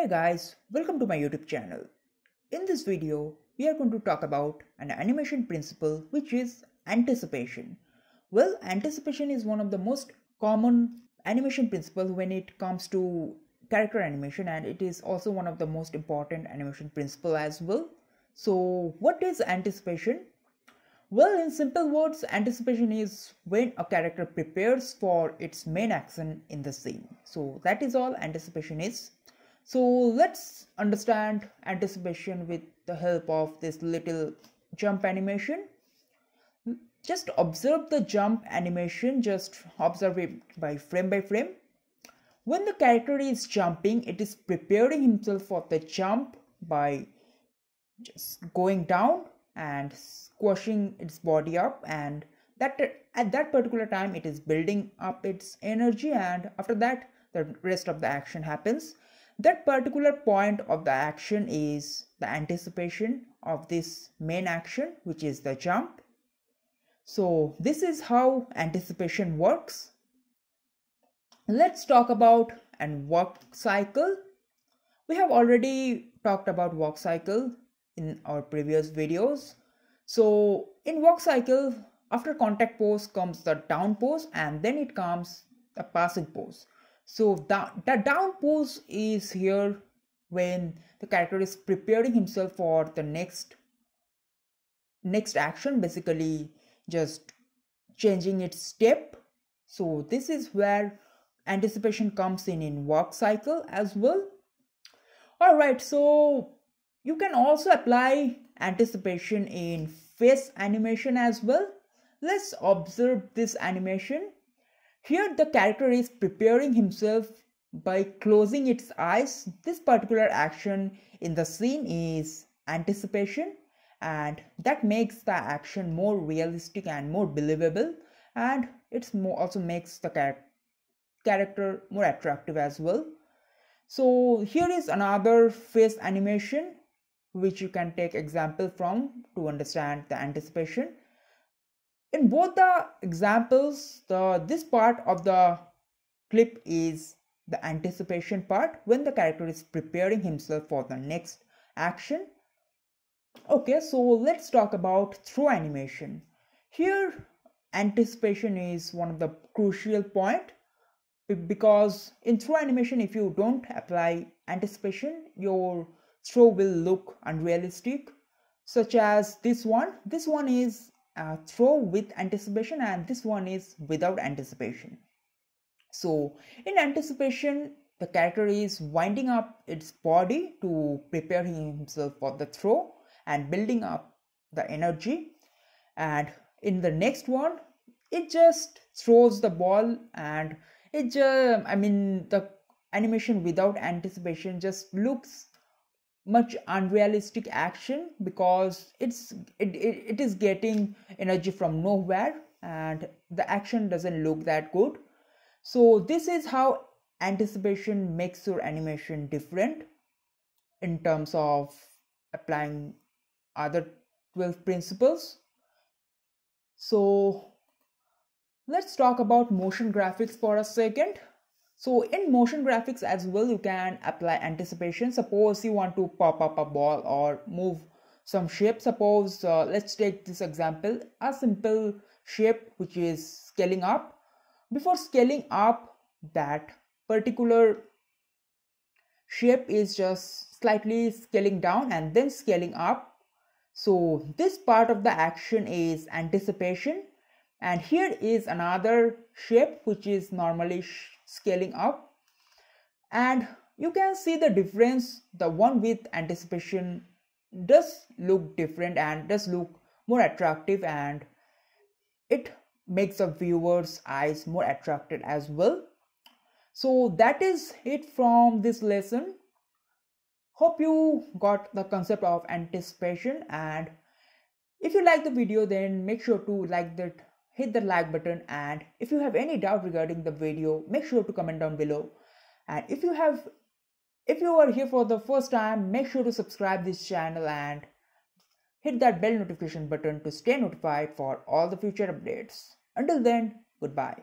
Hey guys, welcome to my YouTube channel. In this video, we are going to talk about an animation principle which is anticipation. Well, anticipation is one of the most common animation principle when it comes to character animation and it is also one of the most important animation principle as well. So what is anticipation? Well, in simple words, anticipation is when a character prepares for its main action in the scene. So that is all anticipation is. So let's understand anticipation with the help of this little jump animation. Just observe the jump animation, just observe it by frame by frame. When the character is jumping, it is preparing himself for the jump by just going down and squashing its body up and that at that particular time it is building up its energy and after that the rest of the action happens that particular point of the action is the anticipation of this main action which is the jump so this is how anticipation works let's talk about and work cycle we have already talked about work cycle in our previous videos so in work cycle after contact pose comes the down pose and then it comes the passing pose so the, the down pose is here when the character is preparing himself for the next next action basically just changing its step so this is where anticipation comes in in work cycle as well all right so you can also apply anticipation in face animation as well let's observe this animation here the character is preparing himself by closing its eyes. This particular action in the scene is anticipation and that makes the action more realistic and more believable and it also makes the char character more attractive as well. So here is another face animation which you can take example from to understand the anticipation in both the examples the this part of the clip is the anticipation part when the character is preparing himself for the next action okay so let's talk about through animation here anticipation is one of the crucial point because in throw animation if you don't apply anticipation your throw will look unrealistic such as this one this one is uh, throw with anticipation and this one is without anticipation. So in anticipation, the character is winding up its body to prepare himself for the throw and building up the energy. And in the next one, it just throws the ball and it just, I mean, the animation without anticipation just looks much unrealistic action because it's it, it, it is getting energy from nowhere and the action doesn't look that good so this is how anticipation makes your animation different in terms of applying other 12 principles so let's talk about motion graphics for a second so in motion graphics as well, you can apply anticipation. Suppose you want to pop up a ball or move some shape. Suppose uh, let's take this example, a simple shape which is scaling up. Before scaling up that particular shape is just slightly scaling down and then scaling up. So this part of the action is anticipation and here is another shape which is normally scaling up and you can see the difference the one with anticipation does look different and does look more attractive and it makes the viewer's eyes more attracted as well so that is it from this lesson hope you got the concept of anticipation and if you like the video then make sure to like that hit the like button and if you have any doubt regarding the video make sure to comment down below and if you have if you are here for the first time make sure to subscribe this channel and hit that bell notification button to stay notified for all the future updates until then goodbye